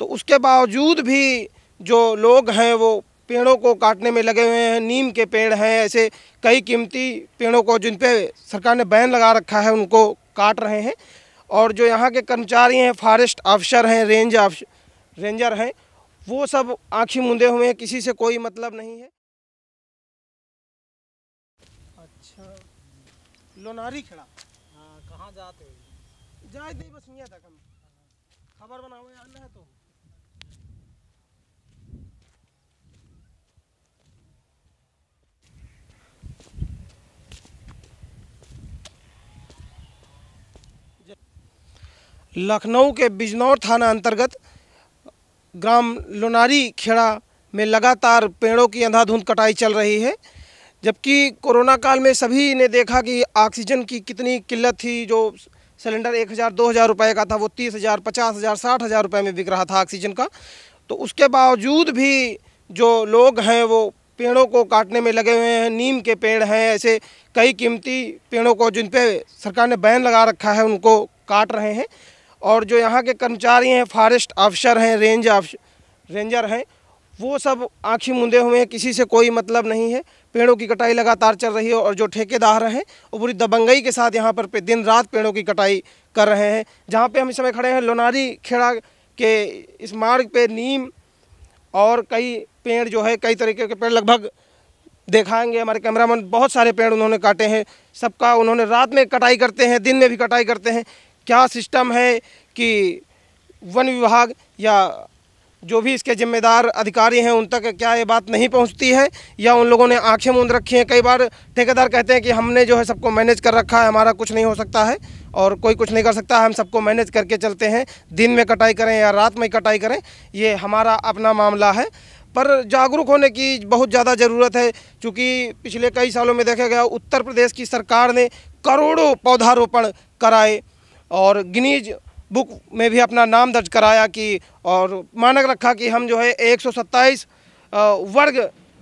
तो उसके बावजूद भी जो लोग हैं वो पेड़ों को काटने में लगे हुए हैं नीम के पेड़ हैं ऐसे कई कीमती पेड़ों को जिन पे सरकार ने बैन लगा रखा है उनको काट रहे हैं और जो यहाँ के कर्मचारी हैं फॉरेस्ट ऑफिसर हैं रेंज रेंजर हैं वो सब आँखी मुंदे हुए हैं किसी से कोई मतलब नहीं है अच्छा लोनारी खेड़ा हाँ कहाँ जाते जाए नहीं बस यहाँ तक हम खबर बनावे अल्लाह तो लखनऊ के बिजनौर थाना अंतर्गत ग्राम लोनारी खेड़ा में लगातार पेड़ों की अंधाधुंध कटाई चल रही है जबकि कोरोना काल में सभी ने देखा कि ऑक्सीजन की कितनी किल्लत थी जो सिलेंडर एक हज़ार दो हज़ार रुपये का था वो तीस हज़ार पचास हज़ार साठ हज़ार रुपये में बिक रहा था ऑक्सीजन का तो उसके बावजूद भी जो लोग हैं वो पेड़ों को काटने में लगे हुए हैं नीम के पेड़ हैं ऐसे कई कीमती पेड़ों को जिन पे सरकार ने बैन लगा रखा है उनको काट रहे हैं और जो यहाँ के कर्मचारी हैं फॉरेस्ट अफसर हैं रेंज रेंजर हैं वो सब आँखी मुंदे हुए हैं किसी से कोई मतलब नहीं है पेड़ों की कटाई लगातार चल रही है और जो ठेकेदार हैं वो पूरी दबंगई के साथ यहाँ पर दिन रात पेड़ों की कटाई कर रहे हैं जहाँ पे हम इस समय खड़े हैं लोनारी खेड़ा के इस मार्ग पे नीम और कई पेड़ जो है कई तरीके के पेड़ लगभग दिखाएंगे हमारे कैमरामैन बहुत सारे पेड़ उन्होंने काटे हैं सबका उन्होंने रात में कटाई करते हैं दिन में भी कटाई करते हैं क्या सिस्टम है कि वन विभाग या जो भी इसके जिम्मेदार अधिकारी हैं उन तक क्या ये बात नहीं पहुंचती है या उन लोगों ने आंखें मूंद रखी हैं कई बार ठेकेदार कहते हैं कि हमने जो है सबको मैनेज कर रखा है हमारा कुछ नहीं हो सकता है और कोई कुछ नहीं कर सकता हम सबको मैनेज करके चलते हैं दिन में कटाई करें या रात में कटाई करें ये हमारा अपना मामला है पर जागरूक होने की बहुत ज़्यादा ज़रूरत है चूँकि पिछले कई सालों में देखा गया उत्तर प्रदेश की सरकार ने करोड़ों पौधारोपण कराए और गिनीज बुक में भी अपना नाम दर्ज कराया कि और मानक रखा कि हम जो है एक वर्ग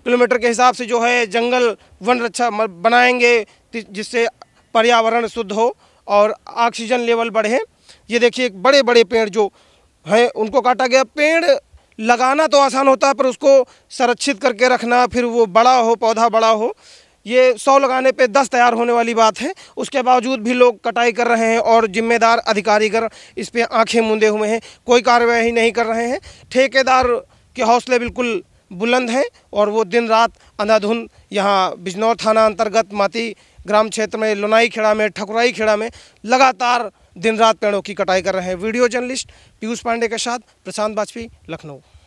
किलोमीटर के हिसाब से जो है जंगल वन रक्षा बनाएंगे जिससे पर्यावरण शुद्ध हो और ऑक्सीजन लेवल बढ़े ये देखिए बड़े बड़े पेड़ जो हैं उनको काटा गया पेड़ लगाना तो आसान होता है पर उसको संरक्षित करके रखना फिर वो बड़ा हो पौधा बड़ा हो ये सौ लगाने पे दस तैयार होने वाली बात है उसके बावजूद भी लोग कटाई कर रहे हैं और जिम्मेदार अधिकारीगर इस पर आँखें मूंदे हुए हैं कोई कार्रवाई नहीं कर रहे हैं ठेकेदार के हौसले बिल्कुल बुलंद हैं और वो दिन रात अंधाधुंध यहाँ बिजनौर थाना अंतर्गत माती ग्राम क्षेत्र में लुनाई खेड़ा में ठकुराई खेड़ा में लगातार दिन रात पेड़ों की कटाई कर रहे हैं वीडियो जर्नलिस्ट पीयूष पांडे के साथ प्रशांत वाजपेयी लखनऊ